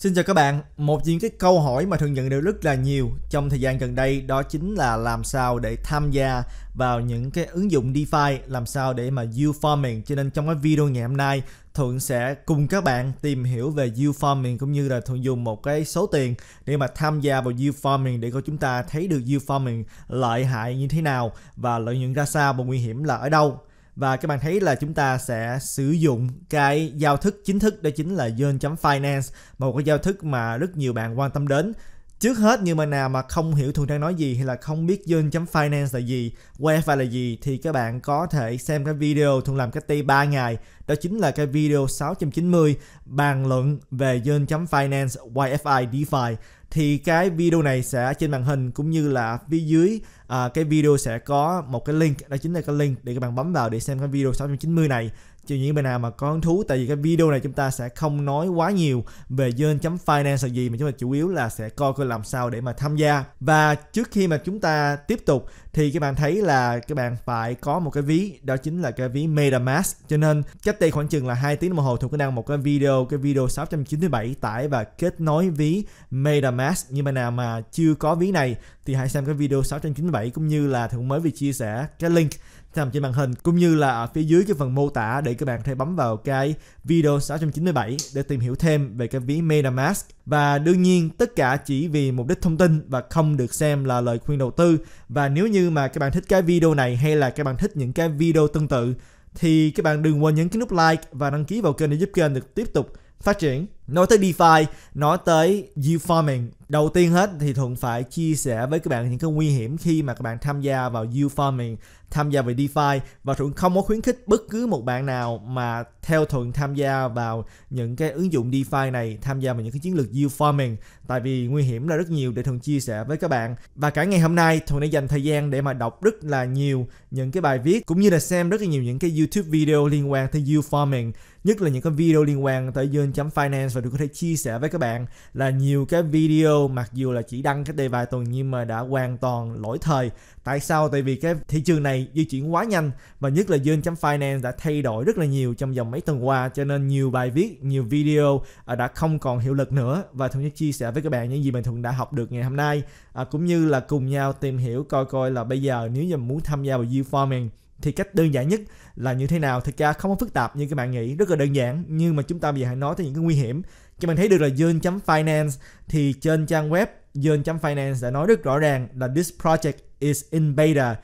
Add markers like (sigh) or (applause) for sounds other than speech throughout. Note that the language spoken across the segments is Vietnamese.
Xin chào các bạn, một những cái câu hỏi mà thường nhận được rất là nhiều trong thời gian gần đây đó chính là làm sao để tham gia vào những cái ứng dụng DeFi, làm sao để mà yield farming. Cho nên trong cái video ngày hôm nay, Thuận sẽ cùng các bạn tìm hiểu về yield farming cũng như là Thuận dùng một cái số tiền để mà tham gia vào yield farming để cho chúng ta thấy được yield farming lợi hại như thế nào và lợi nhuận ra sao và nguy hiểm là ở đâu và các bạn thấy là chúng ta sẽ sử dụng cái giao thức chính thức đó chính là yearn.finance một cái giao thức mà rất nhiều bạn quan tâm đến trước hết như mà nào mà không hiểu thường đang nói gì hay là không biết yearn.finance là gì wifi là gì thì các bạn có thể xem cái video thường làm cách đây 3 ngày đó chính là cái video 690 bàn luận về yearn.finance wifi DeFi thì cái video này sẽ trên màn hình cũng như là phía dưới à, cái video sẽ có một cái link đó chính là cái link để các bạn bấm vào để xem cái video 690 này cho những bạn nào mà có hứng thú tại vì cái video này chúng ta sẽ không nói quá nhiều về chấm finance là gì mà chúng ta chủ yếu là sẽ coi coi làm sao để mà tham gia và trước khi mà chúng ta tiếp tục thì các bạn thấy là các bạn phải có một cái ví đó chính là cái ví MetaMask cho nên cách đây khoảng chừng là hai tiếng đồng hồ thuộc cái đăng một cái video cái video 697 tải và kết nối ví MetaMask nhưng mà nào mà chưa có ví này thì hãy xem cái video 697 cũng như là thượng mới vì chia sẻ cái link nằm trên màn hình cũng như là ở phía dưới cái phần mô tả để các bạn thể bấm vào cái video 697 để tìm hiểu thêm về cái ví MetaMask và đương nhiên tất cả chỉ vì mục đích thông tin và không được xem là lời khuyên đầu tư và nếu như mà các bạn thích cái video này hay là các bạn thích những cái video tương tự thì các bạn đừng quên nhấn cái nút like và đăng ký vào kênh để giúp kênh được tiếp tục phát triển nói tới DeFi nói tới yield farming đầu tiên hết thì thuận phải chia sẻ với các bạn những cái nguy hiểm khi mà các bạn tham gia vào yield farming tham gia về DeFi và thuận không có khuyến khích bất cứ một bạn nào mà theo thuận tham gia vào những cái ứng dụng DeFi này tham gia vào những cái chiến lược yield farming tại vì nguy hiểm là rất nhiều để thuận chia sẻ với các bạn và cả ngày hôm nay thuận đã dành thời gian để mà đọc rất là nhiều những cái bài viết cũng như là xem rất là nhiều những cái YouTube video liên quan tới yield farming nhất là những cái video liên quan tới dương finance và được có thể chia sẻ với các bạn là nhiều cái video mặc dù là chỉ đăng cách đây vài tuần nhưng mà đã hoàn toàn lỗi thời tại sao tại vì cái thị trường này di chuyển quá nhanh và nhất là dương finance đã thay đổi rất là nhiều trong vòng mấy tuần qua cho nên nhiều bài viết nhiều video à, đã không còn hiệu lực nữa và thuận sẽ chia sẻ với các bạn những gì mà thường đã học được ngày hôm nay à, cũng như là cùng nhau tìm hiểu coi coi là bây giờ nếu như muốn tham gia vào u farming thì cách đơn giản nhất là như thế nào thực ra không có phức tạp như các bạn nghĩ rất là đơn giản nhưng mà chúng ta bây giờ hãy nói tới những cái nguy hiểm cho mình thấy được là Yearn.finance thì trên trang web Yearn.finance đã nói rất rõ ràng là this project is in beta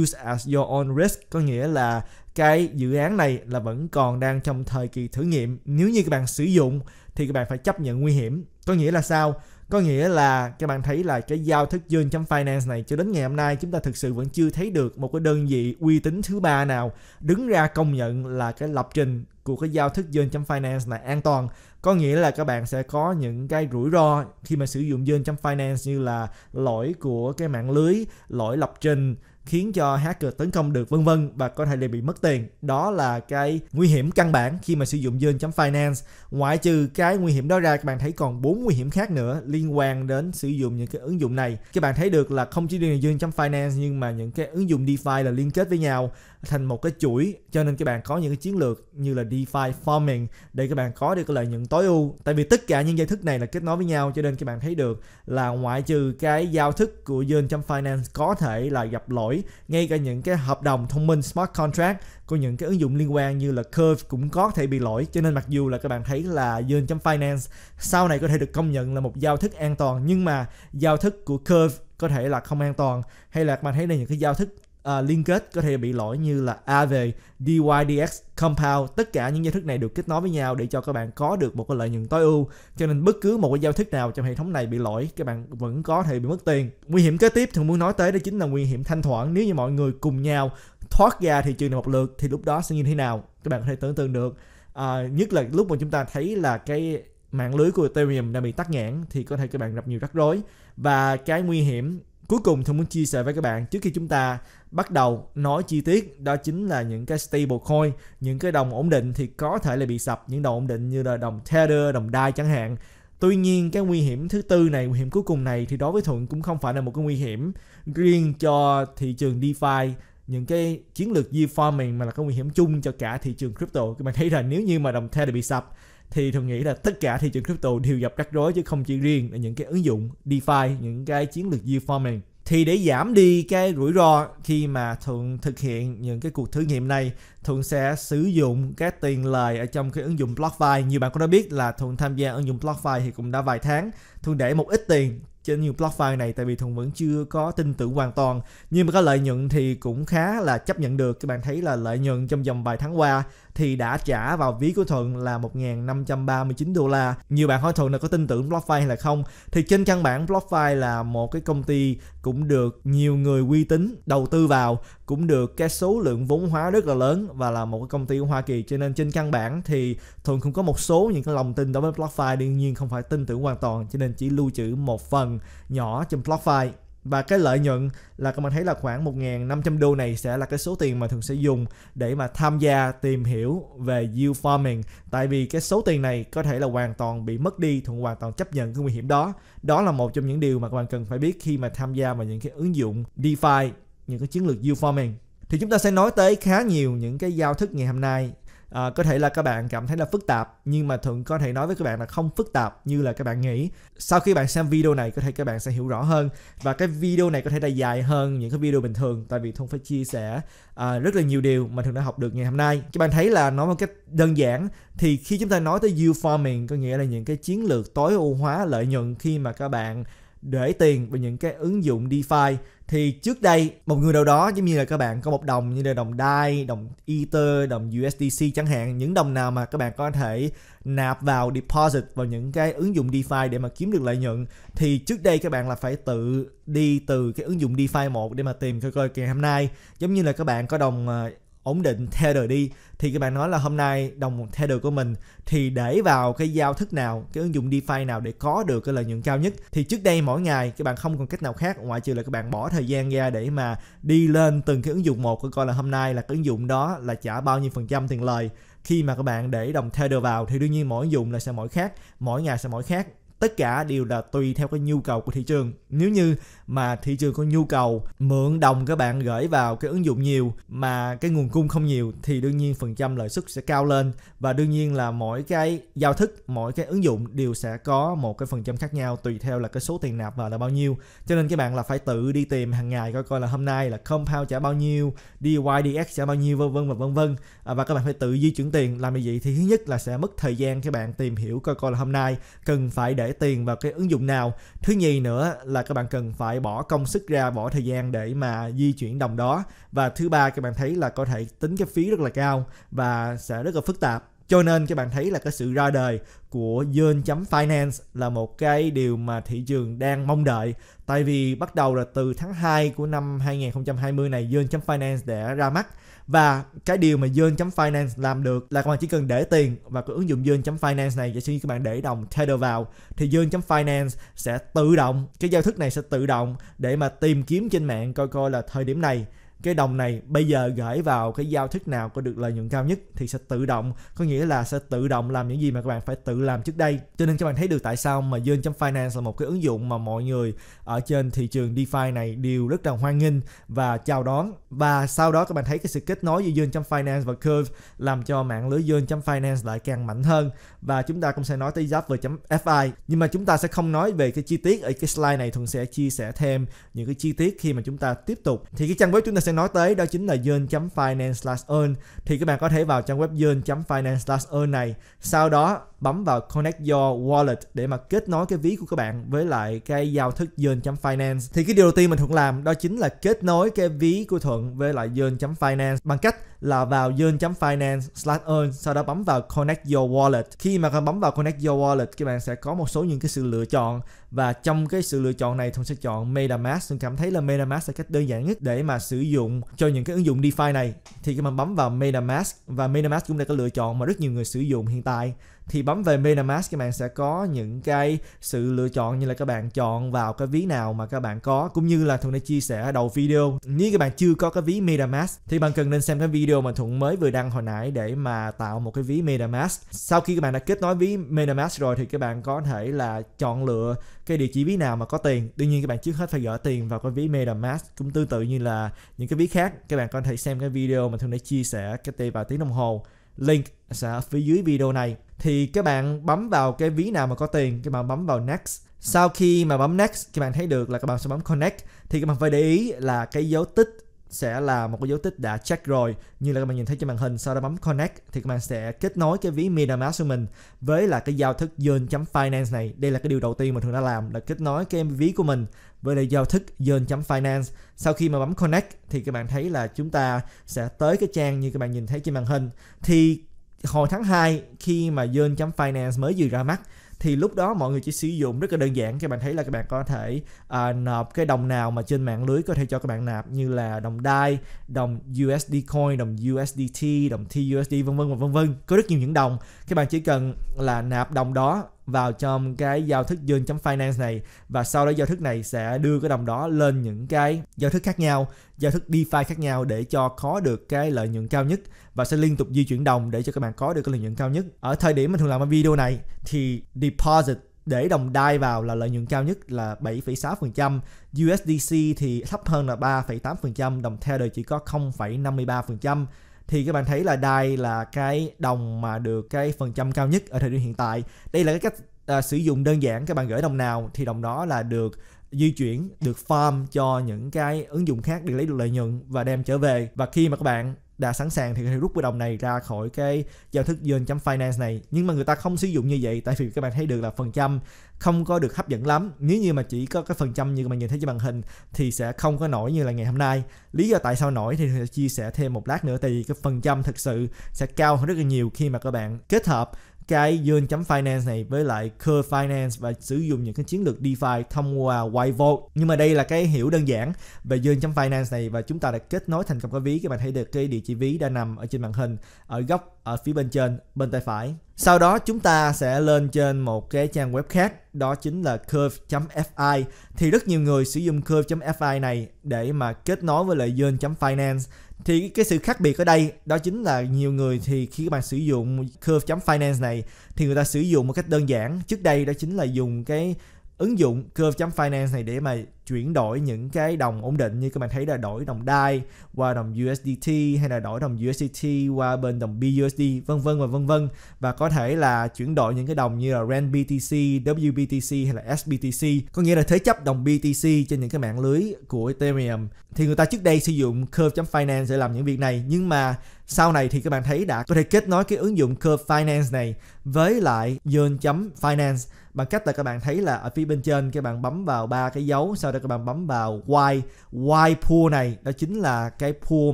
use as your own risk có nghĩa là cái dự án này là vẫn còn đang trong thời kỳ thử nghiệm nếu như các bạn sử dụng thì các bạn phải chấp nhận nguy hiểm có nghĩa là sao có nghĩa là các bạn thấy là cái giao thức dương finance này cho đến ngày hôm nay chúng ta thực sự vẫn chưa thấy được một cái đơn vị uy tín thứ ba nào đứng ra công nhận là cái lập trình của cái giao thức dương finance này an toàn có nghĩa là các bạn sẽ có những cái rủi ro khi mà sử dụng dương finance như là lỗi của cái mạng lưới lỗi lập trình khiến cho hacker tấn công được vân vân và có thể là bị mất tiền đó là cái nguy hiểm căn bản khi mà sử dụng Zone.finance ngoại trừ cái nguy hiểm đó ra các bạn thấy còn bốn nguy hiểm khác nữa liên quan đến sử dụng những cái ứng dụng này các bạn thấy được là không chỉ riêng Zone.finance nhưng mà những cái ứng dụng DeFi là liên kết với nhau thành một cái chuỗi cho nên các bạn có những cái chiến lược như là DeFi farming để các bạn có được cái lợi nhuận tối ưu tại vì tất cả những giao thức này là kết nối với nhau cho nên các bạn thấy được là ngoại trừ cái giao thức của Yun trong Finance có thể là gặp lỗi ngay cả những cái hợp đồng thông minh smart contract của những cái ứng dụng liên quan như là Curve cũng có thể bị lỗi cho nên mặc dù là các bạn thấy là Yun trong Finance sau này có thể được công nhận là một giao thức an toàn nhưng mà giao thức của Curve có thể là không an toàn hay là các bạn thấy đây những cái giao thức uh, liên kết có thể bị lỗi như là Aave, DYDX, Compound. Tất cả những giao thức này được kết nối với nhau để cho các bạn có được một cái lợi nhuận tối ưu. Cho nên bất cứ một cái giao thức nào trong hệ thống này bị lỗi, các bạn vẫn có thể bị mất tiền. Nguy hiểm kế tiếp thường muốn nói tới đó chính là nguy hiểm thanh thoảng. Nếu như mọi người cùng nhau thoát ra thị trường này một lượt thì lúc đó sẽ như thế nào? Các bạn có thể tưởng tượng được. À, nhất là lúc mà chúng ta thấy là cái mạng lưới của Ethereum đang bị tắt nghẽn thì có thể các bạn gặp nhiều rắc rối và cái nguy hiểm Cuối cùng tôi muốn chia sẻ với các bạn trước khi chúng ta bắt đầu nói chi tiết đó chính là những cái stablecoin, những cái đồng ổn định thì có thể là bị sập những đồng ổn định như là đồng Tether, đồng DAI chẳng hạn. Tuy nhiên cái nguy hiểm thứ tư này, nguy hiểm cuối cùng này thì đối với Thuận cũng không phải là một cái nguy hiểm riêng cho thị trường DeFi những cái chiến lược farming mà là cái nguy hiểm chung cho cả thị trường crypto các bạn thấy là nếu như mà đồng Tether bị sập thì thường nghĩ là tất cả thị trường crypto đều gặp rắc rối chứ không chỉ riêng là những cái ứng dụng DeFi, những cái chiến lược yield farming. Thì để giảm đi cái rủi ro khi mà Thuận thực hiện những cái cuộc thử nghiệm này, Thuận sẽ sử dụng các tiền lời ở trong cái ứng dụng BlockFi. Nhiều bạn cũng đã biết là Thuận tham gia ứng dụng BlockFi thì cũng đã vài tháng thường để một ít tiền trên nhiều blockfi này tại vì thường vẫn chưa có tin tưởng hoàn toàn nhưng mà có lợi nhuận thì cũng khá là chấp nhận được các bạn thấy là lợi nhuận trong vòng vài tháng qua thì đã trả vào ví của thuận là 1.539 đô la nhiều bạn hỏi thuận là có tin tưởng blockfi hay là không thì trên căn bản blockfi là một cái công ty cũng được nhiều người uy tín đầu tư vào cũng được cái số lượng vốn hóa rất là lớn và là một cái công ty của Hoa Kỳ cho nên trên căn bản thì thường cũng có một số những cái lòng tin đối với BlockFi đương nhiên không phải tin tưởng hoàn toàn cho nên chỉ lưu trữ một phần nhỏ trong BlockFi và cái lợi nhuận là các bạn thấy là khoảng 1.500 đô này sẽ là cái số tiền mà thường sẽ dùng để mà tham gia tìm hiểu về yield farming tại vì cái số tiền này có thể là hoàn toàn bị mất đi thuận hoàn toàn chấp nhận cái nguy hiểm đó đó là một trong những điều mà các bạn cần phải biết khi mà tham gia vào những cái ứng dụng DeFi những cái chiến lược yield farming thì chúng ta sẽ nói tới khá nhiều những cái giao thức ngày hôm nay à, có thể là các bạn cảm thấy là phức tạp nhưng mà thường có thể nói với các bạn là không phức tạp như là các bạn nghĩ sau khi bạn xem video này có thể các bạn sẽ hiểu rõ hơn và cái video này có thể là dài hơn những cái video bình thường tại vì thuận phải chia sẻ à, rất là nhiều điều mà thường đã học được ngày hôm nay các bạn thấy là nói một cách đơn giản thì khi chúng ta nói tới yield farming có nghĩa là những cái chiến lược tối ưu hóa lợi nhuận khi mà các bạn để tiền vào những cái ứng dụng DeFi thì trước đây một người nào đó giống như là các bạn có một đồng như là đồng DAI, đồng Ether, đồng USDC chẳng hạn những đồng nào mà các bạn có thể nạp vào deposit vào những cái ứng dụng DeFi để mà kiếm được lợi nhuận thì trước đây các bạn là phải tự đi từ cái ứng dụng DeFi một để mà tìm coi coi ngày hôm nay giống như là các bạn có đồng ờ, ổn định Tether đi thì các bạn nói là hôm nay đồng Tether của mình thì để vào cái giao thức nào, cái ứng dụng DeFi nào để có được cái lợi nhuận cao nhất. Thì trước đây mỗi ngày các bạn không còn cách nào khác ngoại trừ là các bạn bỏ thời gian ra để mà đi lên từng cái ứng dụng một coi là hôm nay là cái ứng dụng đó là trả bao nhiêu phần trăm tiền lời. Khi mà các bạn để đồng Tether vào thì đương nhiên mỗi ứng dụng là sẽ mỗi khác, mỗi ngày sẽ mỗi khác tất cả đều là tùy theo cái nhu cầu của thị trường nếu như mà thị trường có nhu cầu mượn đồng các bạn gửi vào cái ứng dụng nhiều mà cái nguồn cung không nhiều thì đương nhiên phần trăm lợi suất sẽ cao lên và đương nhiên là mỗi cái giao thức mỗi cái ứng dụng đều sẽ có một cái phần trăm khác nhau tùy theo là cái số tiền nạp vào là bao nhiêu cho nên các bạn là phải tự đi tìm hàng ngày coi coi là hôm nay là compound trả bao nhiêu dydx trả bao nhiêu vân vân và vân vân à, và các bạn phải tự di chuyển tiền làm như vậy thì thứ nhất là sẽ mất thời gian các bạn tìm hiểu coi coi là hôm nay cần phải để tiền vào cái ứng dụng nào thứ nhì nữa là các bạn cần phải bỏ công sức ra bỏ thời gian để mà di chuyển đồng đó và thứ ba các bạn thấy là có thể tính cái phí rất là cao và sẽ rất là phức tạp cho nên các bạn thấy là cái sự ra đời của Yearn.finance là một cái điều mà thị trường đang mong đợi tại vì bắt đầu là từ tháng 2 của năm 2020 này Yearn.finance đã ra mắt và cái điều mà Dương. Finance làm được là các bạn chỉ cần để tiền và cái ứng dụng Dương. Finance này giả sử như các bạn để đồng Tether vào thì Dương. Finance sẽ tự động cái giao thức này sẽ tự động để mà tìm kiếm trên mạng coi coi là thời điểm này cái đồng này bây giờ gửi vào cái giao thức nào có được lợi nhuận cao nhất thì sẽ tự động có nghĩa là sẽ tự động làm những gì mà các bạn phải tự làm trước đây cho nên các bạn thấy được tại sao mà Zen Finance là một cái ứng dụng mà mọi người ở trên thị trường DeFi này đều rất là hoan nghênh và chào đón và sau đó các bạn thấy cái sự kết nối giữa Zen Finance và Curve làm cho mạng lưới Zen Finance lại càng mạnh hơn và chúng ta cũng sẽ nói tới Zapver.fi nhưng mà chúng ta sẽ không nói về cái chi tiết ở cái slide này thường sẽ chia sẻ thêm những cái chi tiết khi mà chúng ta tiếp tục thì cái trang web chúng ta sẽ sẽ nói tới đó chính là yearn.finance/earn thì các bạn có thể vào trang web yearn.finance/earn này sau đó bấm vào Connect Your Wallet để mà kết nối cái ví của các bạn với lại cái giao thức Yearn.finance. Thì cái điều đầu tiên mình Thuận làm đó chính là kết nối cái ví của Thuận với lại Yearn.finance bằng cách là vào yearn.finance slash earn sau đó bấm vào connect your wallet khi mà các bấm vào connect your wallet các bạn sẽ có một số những cái sự lựa chọn và trong cái sự lựa chọn này Thuận sẽ chọn MetaMask Thuận cảm thấy là MetaMask là cách đơn giản nhất để mà sử dụng cho những cái ứng dụng DeFi này thì các bạn bấm vào MetaMask và MetaMask cũng là cái lựa chọn mà rất nhiều người sử dụng hiện tại thì bấm về MetaMask các bạn sẽ có những cái sự lựa chọn như là các bạn chọn vào cái ví nào mà các bạn có cũng như là Thuận đã chia sẻ ở đầu video nếu các bạn chưa có cái ví MetaMask thì bạn cần nên xem cái video mà Thuận mới vừa đăng hồi nãy để mà tạo một cái ví MetaMask sau khi các bạn đã kết nối ví MetaMask rồi thì các bạn có thể là chọn lựa cái địa chỉ ví nào mà có tiền đương nhiên các bạn trước hết phải gỡ tiền vào cái ví MetaMask cũng tương tự như là những cái ví khác các bạn có thể xem cái video mà Thuận đã chia sẻ cái đây vào tiếng đồng hồ link sẽ ở phía dưới video này thì các bạn bấm vào cái ví nào mà có tiền các bạn bấm vào next sau khi mà bấm next các bạn thấy được là các bạn sẽ bấm connect thì các bạn phải để ý là cái dấu tích sẽ là một cái dấu tích đã check rồi như là các bạn nhìn thấy trên màn hình sau đó bấm connect thì các bạn sẽ kết nối cái ví MetaMask của mình với là cái giao thức yearn.finance này đây là cái điều đầu tiên mà thường đã làm là kết nối cái ví của mình với là giao thức yearn.finance sau khi mà bấm connect thì các bạn thấy là chúng ta sẽ tới cái trang như các bạn nhìn thấy trên màn hình thì hồi tháng 2 khi mà yearn.finance mới vừa ra mắt thì lúc đó mọi người chỉ sử dụng rất là đơn giản các bạn thấy là các bạn có thể uh, nộp cái đồng nào mà trên mạng lưới có thể cho các bạn nạp như là đồng DAI, đồng USD coin, đồng USDT, đồng TUSD vân vân và vân vân có rất nhiều những đồng các bạn chỉ cần là nạp đồng đó vào trong cái giao thức dương finance này và sau đó giao thức này sẽ đưa cái đồng đó lên những cái giao thức khác nhau giao thức DeFi khác nhau để cho có được cái lợi nhuận cao nhất và sẽ liên tục di chuyển đồng để cho các bạn có được cái lợi nhuận cao nhất ở thời điểm mình thường làm video này thì deposit để đồng DAI vào là lợi nhuận cao nhất là 7,6%, USDC thì thấp hơn là 3,8%, đồng Tether chỉ có 0,53%, thì các bạn thấy là DAI là cái đồng mà được cái phần trăm cao nhất ở thời điểm hiện tại đây là cái cách à, sử dụng đơn giản các bạn gửi đồng nào thì đồng đó là được di chuyển được farm cho những cái ứng dụng khác để lấy được lợi nhuận và đem trở về và khi mà các bạn đã sẵn sàng thì rút cái đồng này ra khỏi cái giao thức Yen.finance này nhưng mà người ta không sử dụng như vậy tại vì các bạn thấy được là phần trăm không có được hấp dẫn lắm nếu như mà chỉ có cái phần trăm như các bạn nhìn thấy trên màn hình thì sẽ không có nổi như là ngày hôm nay lý do tại sao nổi thì sẽ chia sẻ thêm một lát nữa tại vì cái phần trăm thực sự sẽ cao hơn rất là nhiều khi mà các bạn kết hợp cái Yearn Finance này với lại Curve Finance và sử dụng những cái chiến lược DeFi thông qua Whiteboard. Nhưng mà đây là cái hiểu đơn giản về Yearn Finance này và chúng ta đã kết nối thành công cái ví các bạn thấy được cái địa chỉ ví đã nằm ở trên màn hình ở góc ở phía bên trên bên tay phải. Sau đó chúng ta sẽ lên trên một cái trang web khác đó chính là curve.fi thì rất nhiều người sử dụng curve.fi này để mà kết nối với lại yearn.finance thì cái sự khác biệt ở đây đó chính là nhiều người thì khi các bạn sử dụng curve.finance này thì người ta sử dụng một cách đơn giản trước đây đó chính là dùng cái ứng dụng curve.finance này để mà chuyển đổi những cái đồng ổn định như các bạn thấy là đổi đồng DAI qua đồng USDT hay là đổi đồng USDT qua bên đồng BUSD vân vân và vân vân và có thể là chuyển đổi những cái đồng như là RAND BTC, WBTC hay là SBTC có nghĩa là thế chấp đồng BTC trên những cái mạng lưới của Ethereum thì người ta trước đây sử dụng Curve.finance để làm những việc này nhưng mà sau này thì các bạn thấy đã có thể kết nối cái ứng dụng Curve Finance này với lại Yearn.finance bằng cách là các bạn thấy là ở phía bên trên các bạn bấm vào ba cái dấu sau đó các bạn bấm vào Why. Why Pool này đó chính là cái pool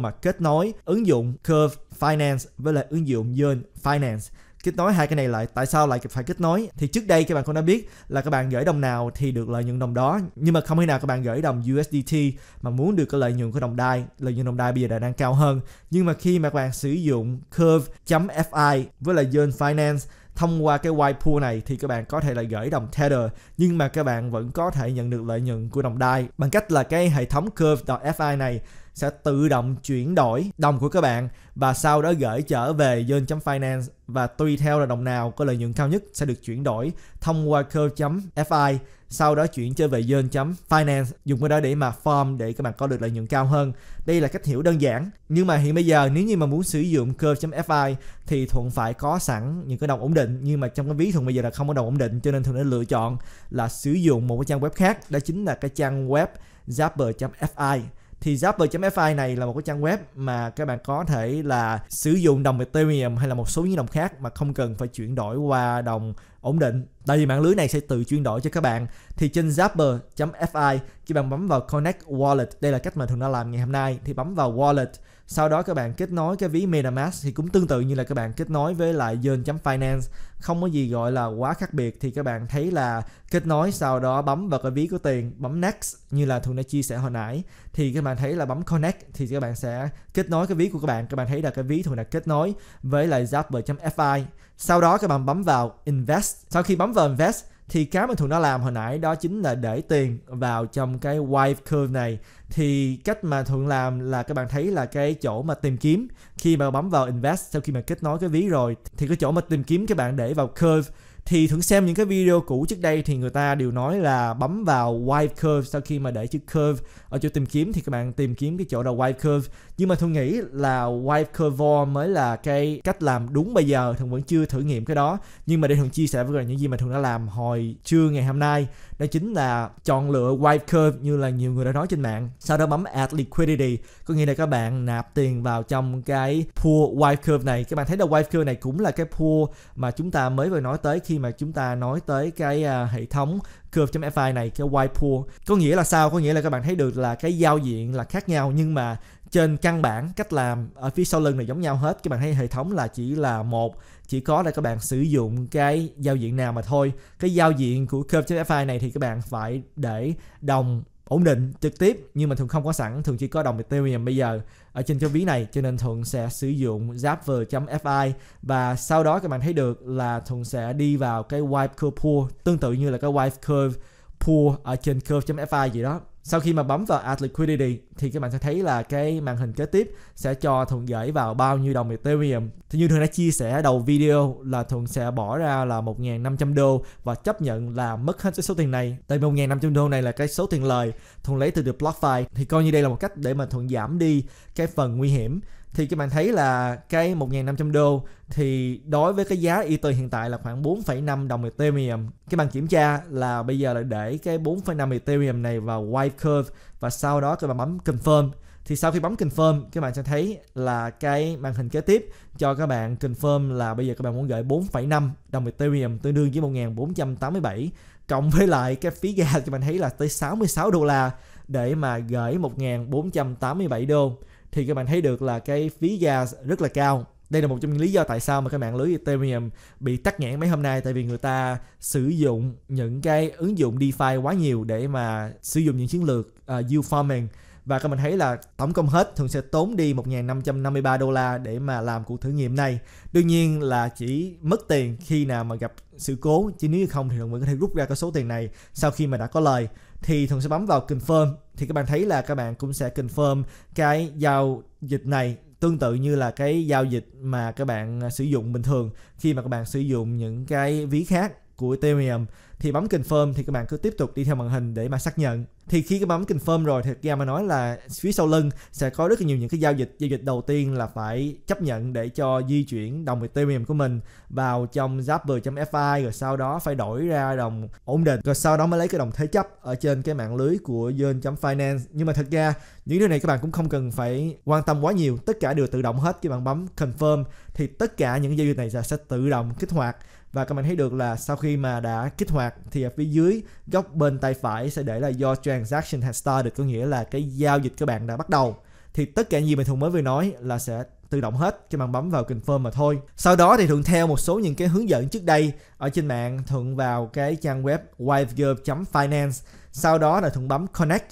mà kết nối ứng dụng Curve Finance với lại ứng dụng Yearn Finance kết nối hai cái này lại tại sao lại phải kết nối thì trước đây các bạn cũng đã biết là các bạn gửi đồng nào thì được lợi nhuận đồng đó nhưng mà không khi nào các bạn gửi đồng USDT mà muốn được cái lợi nhuận của đồng đai lợi nhuận đồng đai bây giờ đã đang cao hơn nhưng mà khi mà các bạn sử dụng curve.fi với lại Yearn Finance thông qua cái white pool này thì các bạn có thể là gửi đồng Tether nhưng mà các bạn vẫn có thể nhận được lợi nhuận của đồng DAI bằng cách là cái hệ thống Curve.fi này sẽ tự động chuyển đổi đồng của các bạn và sau đó gửi trở về Yearn Finance và tùy theo là đồng nào có lợi nhuận cao nhất sẽ được chuyển đổi thông qua curve.fi sau đó chuyển trở về Yearn.finance dùng cái đó để mà form để các bạn có được lợi nhuận cao hơn đây là cách hiểu đơn giản nhưng mà hiện bây giờ nếu như mà muốn sử dụng curve.fi thì thuận phải có sẵn những cái đồng ổn định nhưng mà trong cái ví thuận bây giờ là không có đồng ổn định cho nên thuận đã lựa chọn là sử dụng một cái trang web khác đó chính là cái trang web zapper.fi thì Zapper.fi này là một cái trang web mà các bạn có thể là sử dụng đồng Ethereum hay là một số những đồng khác mà không cần phải chuyển đổi qua đồng ổn định. Tại vì mạng lưới này sẽ tự chuyển đổi cho các bạn. Thì trên zapper.fi khi bạn bấm vào Connect Wallet, đây là cách mà thường đã làm ngày hôm nay, thì bấm vào Wallet. Sau đó các bạn kết nối cái ví MetaMask thì cũng tương tự như là các bạn kết nối với lại Yearn.finance. Không có gì gọi là quá khác biệt thì các bạn thấy là kết nối sau đó bấm vào cái ví của tiền, bấm Next như là thường đã chia sẻ hồi nãy. Thì các bạn thấy là bấm Connect thì các bạn sẽ kết nối cái ví của các bạn. Các bạn thấy là cái ví thường đã kết nối với lại Zapper.fi. Sau đó các bạn bấm vào Invest. Sau khi bấm vào Invest thì cái mà thuận đã làm hồi nãy đó chính là để tiền vào trong cái wave curve này thì cách mà thuận làm là các bạn thấy là cái chỗ mà tìm kiếm khi mà bấm vào invest sau khi mà kết nối cái ví rồi thì cái chỗ mà tìm kiếm các bạn để vào curve thì thường xem những cái video cũ trước đây thì người ta đều nói là bấm vào white curve sau khi mà để chữ curve ở chỗ tìm kiếm thì các bạn tìm kiếm cái chỗ là white curve nhưng mà thường nghĩ là white curve mới là cái cách làm đúng bây giờ thường vẫn chưa thử nghiệm cái đó nhưng mà để thường chia sẻ với các bạn những gì mà thường đã làm hồi trưa ngày hôm nay đó chính là chọn lựa white curve như là nhiều người đã nói trên mạng sau đó bấm add liquidity có nghĩa là các bạn nạp tiền vào trong cái pool white curve này các bạn thấy là white curve này cũng là cái pool mà chúng ta mới vừa nói tới khi mà chúng ta nói tới cái uh, hệ thống curve.fi này cái white pool có nghĩa là sao có nghĩa là các bạn thấy được là cái giao diện là khác nhau nhưng mà trên căn bản cách làm ở phía sau lưng này giống nhau hết các bạn thấy hệ thống là chỉ là một chỉ có là các bạn sử dụng cái giao diện nào mà thôi cái giao diện của curve.fi này thì các bạn phải để đồng ổn định trực tiếp nhưng mà thường không có sẵn thường chỉ có đồng Ethereum bây giờ ở trên cái ví này cho nên thường sẽ sử dụng Zapper.fi và sau đó các bạn thấy được là thường sẽ đi vào cái wipe curve pool tương tự như là cái wipe curve pool ở trên curve.fi gì đó sau khi mà bấm vào Add Liquidity thì các bạn sẽ thấy là cái màn hình kế tiếp sẽ cho Thuận gửi vào bao nhiêu đồng Ethereum. Thì như Thuận đã chia sẻ đầu video là Thuận sẽ bỏ ra là 1.500 đô và chấp nhận là mất hết cái số tiền này. Tại 1.500 đô này là cái số tiền lời Thuận lấy từ được BlockFi thì coi như đây là một cách để mà Thuận giảm đi cái phần nguy hiểm thì các bạn thấy là cái 1.500 đô thì đối với cái giá Ether hiện tại là khoảng 4,5 đồng Ethereum. Các bạn kiểm tra là bây giờ là để cái 4,5 Ethereum này vào White Curve và sau đó các bạn bấm Confirm. Thì sau khi bấm Confirm các bạn sẽ thấy là cái màn hình kế tiếp cho các bạn Confirm là bây giờ các bạn muốn gửi 4,5 đồng Ethereum tương đương với 1.487 cộng với lại cái phí gas các bạn thấy là tới 66 đô la để mà gửi 1.487 đô thì các bạn thấy được là cái phí gas rất là cao đây là một trong những lý do tại sao mà các mạng lưới Ethereum bị tắt nghẽn mấy hôm nay tại vì người ta sử dụng những cái ứng dụng DeFi quá nhiều để mà sử dụng những chiến lược uh, yield farming và các bạn thấy là tổng cộng hết thường sẽ tốn đi 1.553 đô la để mà làm cuộc thử nghiệm này. Đương nhiên là chỉ mất tiền khi nào mà gặp sự cố chứ nếu không thì mọi người có thể rút ra cái số tiền này sau khi mà đã có lời thì thường sẽ bấm vào confirm thì các bạn thấy là các bạn cũng sẽ confirm cái giao dịch này tương tự như là cái giao dịch mà các bạn sử dụng bình thường khi mà các bạn sử dụng những cái ví khác của Ethereum thì bấm confirm thì các bạn cứ tiếp tục đi theo màn hình để mà xác nhận thì khi cái bấm confirm rồi thì ra mà nói là phía sau lưng sẽ có rất là nhiều những cái giao dịch giao dịch đầu tiên là phải chấp nhận để cho di chuyển đồng Ethereum của mình vào trong Zapper.fi rồi sau đó phải đổi ra đồng ổn định rồi sau đó mới lấy cái đồng thế chấp ở trên cái mạng lưới của Yearn.finance nhưng mà thật ra những điều này các bạn cũng không cần phải quan tâm quá nhiều tất cả đều tự động hết khi bạn bấm confirm thì tất cả những giao dịch này sẽ tự động kích hoạt và các bạn thấy được là sau khi mà đã kích hoạt thì ở phía dưới góc bên tay phải sẽ để là your transaction has started có nghĩa là cái giao dịch các bạn đã bắt đầu thì tất cả những gì mình thường mới vừa nói là sẽ tự động hết cho bạn bấm vào confirm mà thôi sau đó thì thuận theo một số những cái hướng dẫn trước đây ở trên mạng thuận vào cái trang web wivegear finance sau đó là thuận bấm connect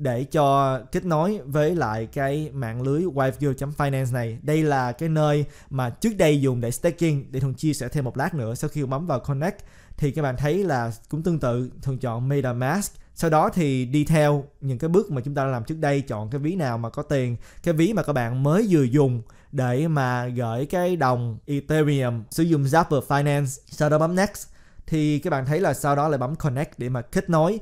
để cho kết nối với lại cái mạng lưới wivegill.finance này. Đây là cái nơi mà trước đây dùng để staking để Thường chia sẻ thêm một lát nữa sau khi bấm vào connect thì các bạn thấy là cũng tương tự thường chọn MetaMask sau đó thì đi theo những cái bước mà chúng ta đã làm trước đây chọn cái ví nào mà có tiền cái ví mà các bạn mới vừa dùng để mà gửi cái đồng Ethereum sử dụng Zapper Finance sau đó bấm next thì các bạn thấy là sau đó lại bấm connect để mà kết nối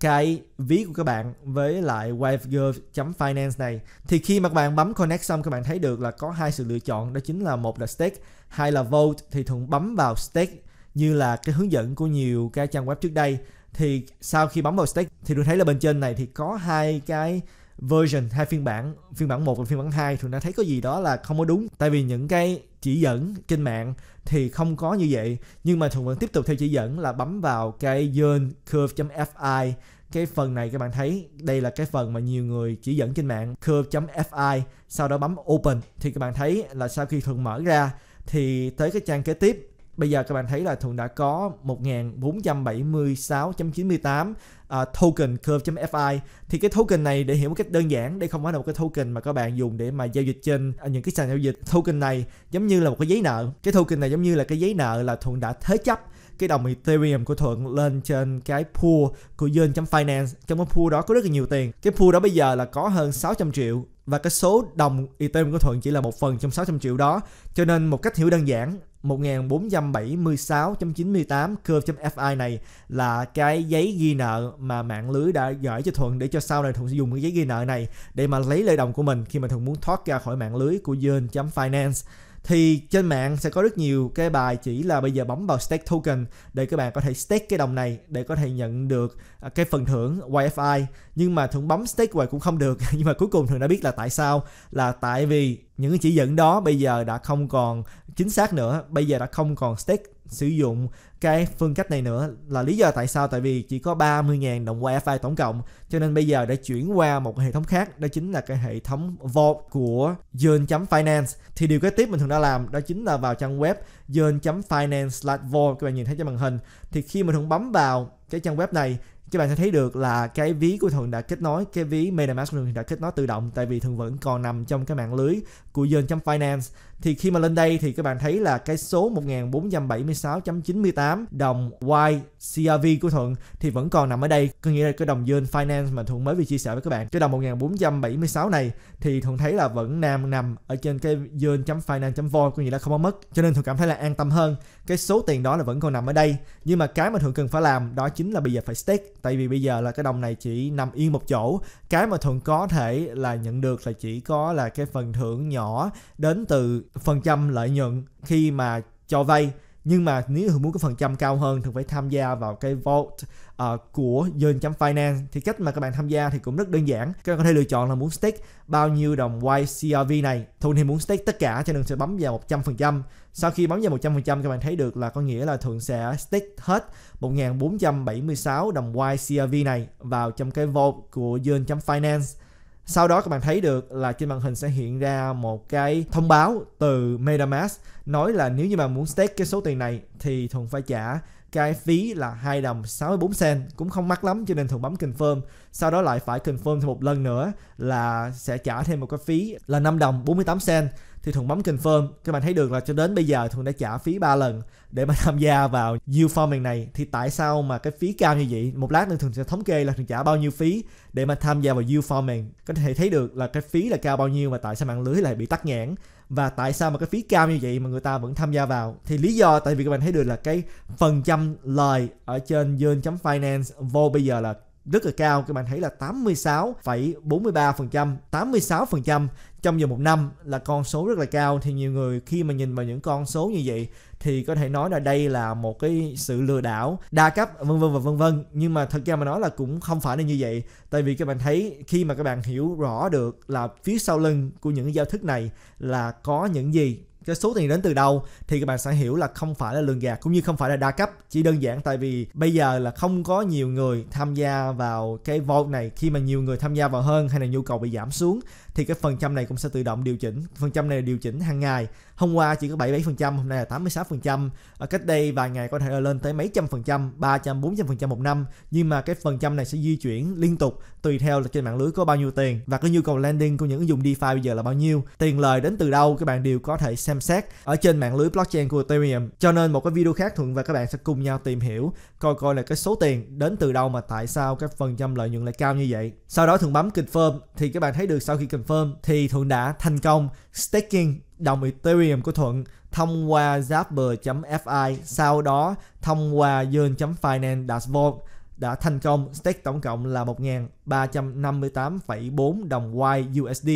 cái ví của các bạn với lại wavegirl.finance này thì khi mà các bạn bấm connect xong các bạn thấy được là có hai sự lựa chọn đó chính là một là stake hai là vote thì thường bấm vào stake như là cái hướng dẫn của nhiều cái trang web trước đây thì sau khi bấm vào stake thì tôi thấy là bên trên này thì có hai cái version hai phiên bản phiên bản 1 và phiên bản 2 thì đã thấy có gì đó là không có đúng tại vì những cái chỉ dẫn trên mạng thì không có như vậy nhưng mà thường vẫn tiếp tục theo chỉ dẫn là bấm vào cái yearn curve.fi cái phần này các bạn thấy đây là cái phần mà nhiều người chỉ dẫn trên mạng curve.fi sau đó bấm open thì các bạn thấy là sau khi thường mở ra thì tới cái trang kế tiếp Bây giờ các bạn thấy là Thuận đã có 1476.98 uh, à, token Curve.fi Thì cái token này để hiểu một cách đơn giản Đây không phải là một cái token mà các bạn dùng để mà giao dịch trên à, những cái sàn giao dịch Token này giống như là một cái giấy nợ Cái token này giống như là cái giấy nợ là Thuận đã thế chấp cái đồng Ethereum của Thuận lên trên cái pool của Yen.finance. Trong cái pool đó có rất là nhiều tiền. Cái pool đó bây giờ là có hơn 600 triệu và cái số đồng Ethereum của Thuận chỉ là một phần trong 600 triệu đó. Cho nên một cách hiểu đơn giản 1476.98 curve.fi này là cái giấy ghi nợ mà mạng lưới đã gửi cho Thuận để cho sau này Thuận sử dụng cái giấy ghi nợ này để mà lấy lợi đồng của mình khi mà Thuận muốn thoát ra khỏi mạng lưới của Yearn.finance thì trên mạng sẽ có rất nhiều cái bài chỉ là bây giờ bấm vào stake token để các bạn có thể stake cái đồng này để có thể nhận được à, cái phần thưởng YFI nhưng mà thường bấm stake hoài cũng không được (laughs) nhưng mà cuối cùng thường đã biết là tại sao là tại vì những cái chỉ dẫn đó bây giờ đã không còn chính xác nữa bây giờ đã không còn stake sử dụng cái phương cách này nữa là lý do tại sao tại vì chỉ có 30.000 đồng wifi tổng cộng cho nên bây giờ đã chuyển qua một hệ thống khác đó chính là cái hệ thống Vault của Yearn.finance thì điều kế tiếp mình thường đã làm đó chính là vào trang web yearn.finance vault các bạn nhìn thấy trên màn hình thì khi mình thường bấm vào cái trang web này các bạn sẽ thấy được là cái ví của thường đã kết nối cái ví MetaMask của thường đã kết nối tự động tại vì thường vẫn còn nằm trong cái mạng lưới của Yearn.finance thì khi mà lên đây thì các bạn thấy là cái số 1476.98 đồng YCRV của Thuận thì vẫn còn nằm ở đây. Có nghĩa là cái đồng Yun Finance mà Thuận mới vừa chia sẻ với các bạn. Cái đồng 1476 này thì Thuận thấy là vẫn nằm nằm ở trên cái yun.finance.vol có nghĩa là không có mất. Cho nên Thuận cảm thấy là an tâm hơn. Cái số tiền đó là vẫn còn nằm ở đây. Nhưng mà cái mà Thuận cần phải làm đó chính là bây giờ phải stake. Tại vì bây giờ là cái đồng này chỉ nằm yên một chỗ. Cái mà Thuận có thể là nhận được là chỉ có là cái phần thưởng nhỏ đến từ phần trăm lợi nhuận khi mà cho vay nhưng mà nếu muốn có phần trăm cao hơn thì phải tham gia vào cái vault uh, của Yearn Finance thì cách mà các bạn tham gia thì cũng rất đơn giản các bạn có thể lựa chọn là muốn stake bao nhiêu đồng YCRV này Thuận thì muốn stake tất cả cho nên sẽ bấm vào 100% sau khi bấm vào 100% các bạn thấy được là có nghĩa là Thuận sẽ stake hết 1476 đồng YCRV này vào trong cái vault của Yearn Finance sau đó các bạn thấy được là trên màn hình sẽ hiện ra một cái thông báo từ MetaMask nói là nếu như bạn muốn stake cái số tiền này thì thường phải trả cái phí là 2 đồng 64 sen cũng không mắc lắm cho nên thường bấm confirm sau đó lại phải confirm thêm một lần nữa là sẽ trả thêm một cái phí là 5 đồng 48 sen thì thuận bấm confirm các bạn thấy được là cho đến bây giờ thuận đã trả phí 3 lần để mà (laughs) tham gia vào new farming này thì tại sao mà cái phí cao như vậy một lát nữa thuận sẽ thống kê là thuận trả bao nhiêu phí để mà tham gia vào new farming có thể thấy được là cái phí là cao bao nhiêu và tại sao mạng lưới lại bị tắt nhãn và tại sao mà cái phí cao như vậy mà người ta vẫn tham gia vào thì lý do tại vì các bạn thấy được là cái phần trăm lời ở trên dương.finance vô bây giờ là rất là cao các bạn thấy là 86,43%, 86% trong vòng một năm là con số rất là cao thì nhiều người khi mà nhìn vào những con số như vậy thì có thể nói là đây là một cái sự lừa đảo đa cấp vân vân và vân vân nhưng mà thật ra mà nói là cũng không phải là như vậy tại vì các bạn thấy khi mà các bạn hiểu rõ được là phía sau lưng của những giao thức này là có những gì cái số tiền đến từ đâu thì các bạn sẽ hiểu là không phải là lường gạt cũng như không phải là đa cấp chỉ đơn giản tại vì bây giờ là không có nhiều người tham gia vào cái vote này khi mà nhiều người tham gia vào hơn hay là nhu cầu bị giảm xuống thì cái phần trăm này cũng sẽ tự động điều chỉnh phần trăm này điều chỉnh hàng ngày hôm qua chỉ có 77 phần trăm hôm nay là 86 phần trăm cách đây vài ngày có thể là lên tới mấy trăm phần trăm 300 400 phần trăm một năm nhưng mà cái phần trăm này sẽ di chuyển liên tục tùy theo là trên mạng lưới có bao nhiêu tiền và cái nhu cầu landing của những ứng dụng DeFi bây giờ là bao nhiêu tiền lời đến từ đâu các bạn đều có thể xem xét ở trên mạng lưới blockchain của Ethereum cho nên một cái video khác thuận và các bạn sẽ cùng nhau tìm hiểu coi coi là cái số tiền đến từ đâu mà tại sao cái phần trăm lợi nhuận lại cao như vậy sau đó thường bấm confirm thì các bạn thấy được sau khi confirm confirm thì Thuận đã thành công staking đồng Ethereum của Thuận thông qua Zapper.fi sau đó thông qua Yearn.finance dashboard đã thành công stake tổng cộng là 1.358,4 đồng Y USD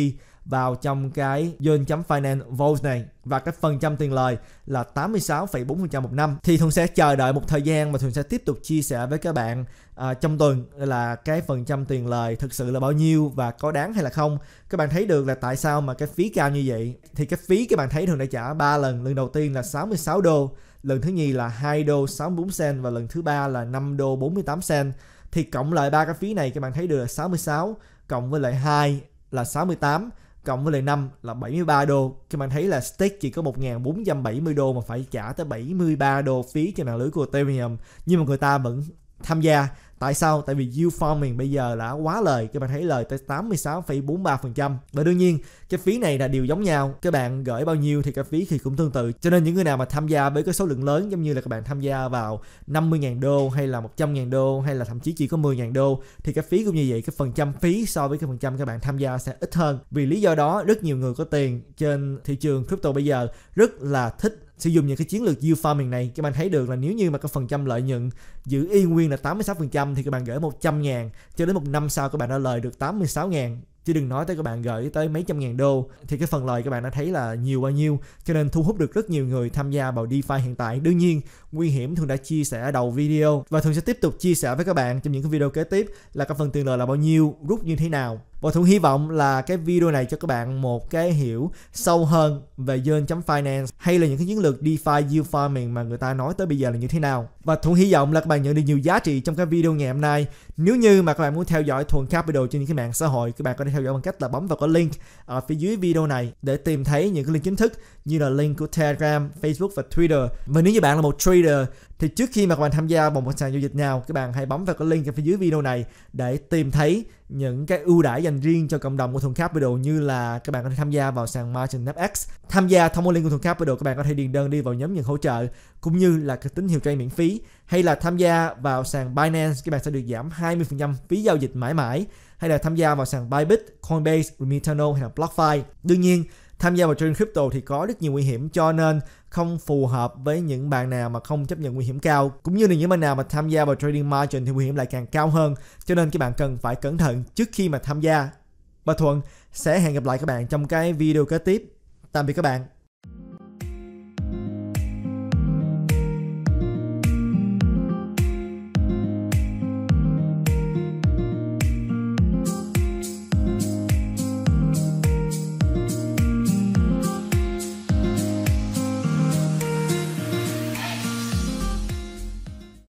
vào trong cái chấm Finance Vault này và cái phần trăm tiền lời là 86,4% một năm thì Thuận sẽ chờ đợi một thời gian và Thuận sẽ tiếp tục chia sẻ với các bạn à, trong tuần là cái phần trăm tiền lời thực sự là bao nhiêu và có đáng hay là không các bạn thấy được là tại sao mà cái phí cao như vậy thì cái phí các bạn thấy Thuận đã trả 3 lần lần đầu tiên là 66 đô lần thứ nhì là 2 đô 64 cent và lần thứ ba là 5 đô 48 cent thì cộng lại ba cái phí này các bạn thấy được là 66 cộng với lại 2 là 68 cộng với lại 5 là 73 đô. khi bạn thấy là stake chỉ có 1.470 đô mà phải trả tới 73 đô phí cho mạng lưới của Ethereum nhưng mà người ta vẫn tham gia Tại sao? Tại vì yield farming bây giờ đã quá lời, các bạn thấy lời tới 86,43%. Và đương nhiên, cái phí này là điều giống nhau, các bạn gửi bao nhiêu thì cái phí thì cũng tương tự. Cho nên những người nào mà tham gia với cái số lượng lớn giống như là các bạn tham gia vào 50.000 đô hay là 100.000 đô hay là thậm chí chỉ có 10.000 đô thì cái phí cũng như vậy, cái phần trăm phí so với cái phần trăm các bạn tham gia sẽ ít hơn. Vì lý do đó, rất nhiều người có tiền trên thị trường crypto bây giờ rất là thích sử dụng những cái chiến lược yield farming này các bạn thấy được là nếu như mà cái phần trăm lợi nhuận giữ y nguyên là 86% thì các bạn gửi 100 ngàn cho đến một năm sau các bạn đã lời được 86 ngàn chứ đừng nói tới các bạn gửi tới mấy trăm ngàn đô thì cái phần lời các bạn đã thấy là nhiều bao nhiêu cho nên thu hút được rất nhiều người tham gia vào DeFi hiện tại đương nhiên nguy hiểm thường đã chia sẻ ở đầu video và thường sẽ tiếp tục chia sẻ với các bạn trong những cái video kế tiếp là các phần tiền lời là bao nhiêu rút như thế nào và Thuận hy vọng là cái video này cho các bạn một cái hiểu sâu hơn về Yearn.finance hay là những cái chiến lược DeFi Yield Farming mà người ta nói tới bây giờ là như thế nào. Và Thuận hy vọng là các bạn nhận được nhiều giá trị trong cái video ngày hôm nay. Nếu như mà các bạn muốn theo dõi Thuận Capital trên những cái mạng xã hội, các bạn có thể theo dõi bằng cách là bấm vào cái link ở phía dưới video này để tìm thấy những cái link chính thức như là link của Telegram, Facebook và Twitter. Và nếu như bạn là một trader thì trước khi mà các bạn tham gia vào một sàn giao dịch nào các bạn hãy bấm vào cái link ở phía dưới video này để tìm thấy những cái ưu đãi dành riêng cho cộng đồng của Thuần Capital như là các bạn có thể tham gia vào sàn Margin FX tham gia thông qua link của Thuần Capital các bạn có thể điền đơn đi vào nhóm nhận hỗ trợ cũng như là cái tín hiệu trade miễn phí hay là tham gia vào sàn Binance các bạn sẽ được giảm 20% phí giao dịch mãi mãi hay là tham gia vào sàn Bybit, Coinbase, Remitano hay là BlockFi đương nhiên tham gia vào trading crypto thì có rất nhiều nguy hiểm cho nên không phù hợp với những bạn nào mà không chấp nhận nguy hiểm cao cũng như là những bạn nào mà tham gia vào trading margin thì nguy hiểm lại càng cao hơn cho nên các bạn cần phải cẩn thận trước khi mà tham gia Bà Thuận sẽ hẹn gặp lại các bạn trong cái video kế tiếp tạm biệt các bạn